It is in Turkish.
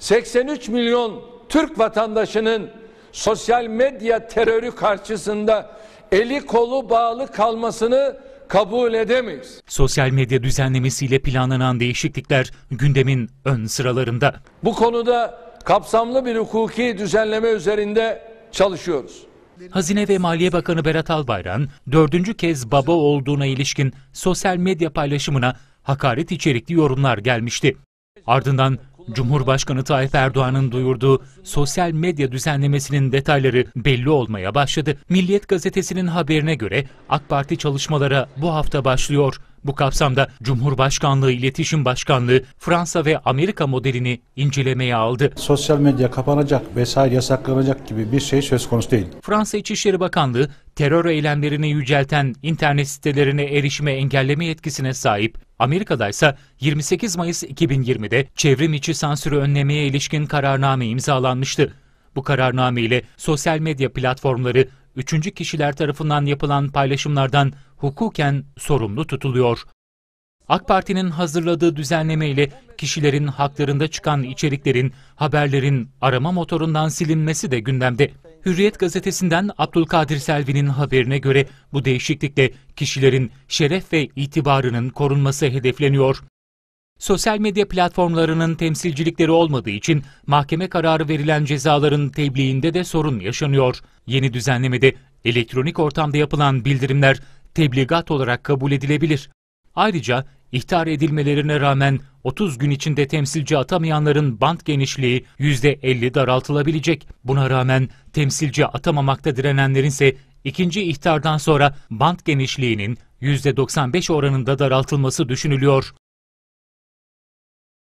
83 milyon Türk vatandaşının sosyal medya terörü karşısında eli kolu bağlı kalmasını kabul edemeyiz. Sosyal medya düzenlemesiyle planlanan değişiklikler gündemin ön sıralarında. Bu konuda kapsamlı bir hukuki düzenleme üzerinde çalışıyoruz. Hazine ve Maliye Bakanı Berat Albayrak dördüncü kez baba olduğuna ilişkin sosyal medya paylaşımına hakaret içerikli yorumlar gelmişti. Ardından Cumhurbaşkanı Tayyip Erdoğan'ın duyurduğu sosyal medya düzenlemesinin detayları belli olmaya başladı. Milliyet gazetesinin haberine göre AK Parti çalışmalara bu hafta başlıyor. Bu kapsamda Cumhurbaşkanlığı İletişim Başkanlığı Fransa ve Amerika modelini incelemeye aldı. Sosyal medya kapanacak vesaire yasaklanacak gibi bir şey söz konusu değil. Fransa İçişleri Bakanlığı terör eylemlerini yücelten internet sitelerine erişime engelleme yetkisine sahip. Amerika'da ise 28 Mayıs 2020'de çevrim içi sansürü önlemeye ilişkin kararname imzalanmıştı. Bu kararname ile sosyal medya platformları üçüncü kişiler tarafından yapılan paylaşımlardan hukuken sorumlu tutuluyor. AK Parti'nin hazırladığı düzenleme ile kişilerin haklarında çıkan içeriklerin, haberlerin arama motorundan silinmesi de gündemde. Hürriyet gazetesinden Abdülkadir Selvi'nin haberine göre bu değişiklikle kişilerin şeref ve itibarının korunması hedefleniyor sosyal medya platformlarının temsilcilikleri olmadığı için mahkeme kararı verilen cezaların tebliğinde de sorun yaşanıyor. Yeni düzenlemede elektronik ortamda yapılan bildirimler tebligat olarak kabul edilebilir. Ayrıca ihtar edilmelerine rağmen 30 gün içinde temsilci atamayanların band genişliği %50 daraltılabilecek. Buna rağmen temsilci atamamakta direnenlerin ise ikinci ihtardan sonra band genişliğinin %95 oranında daraltılması düşünülüyor.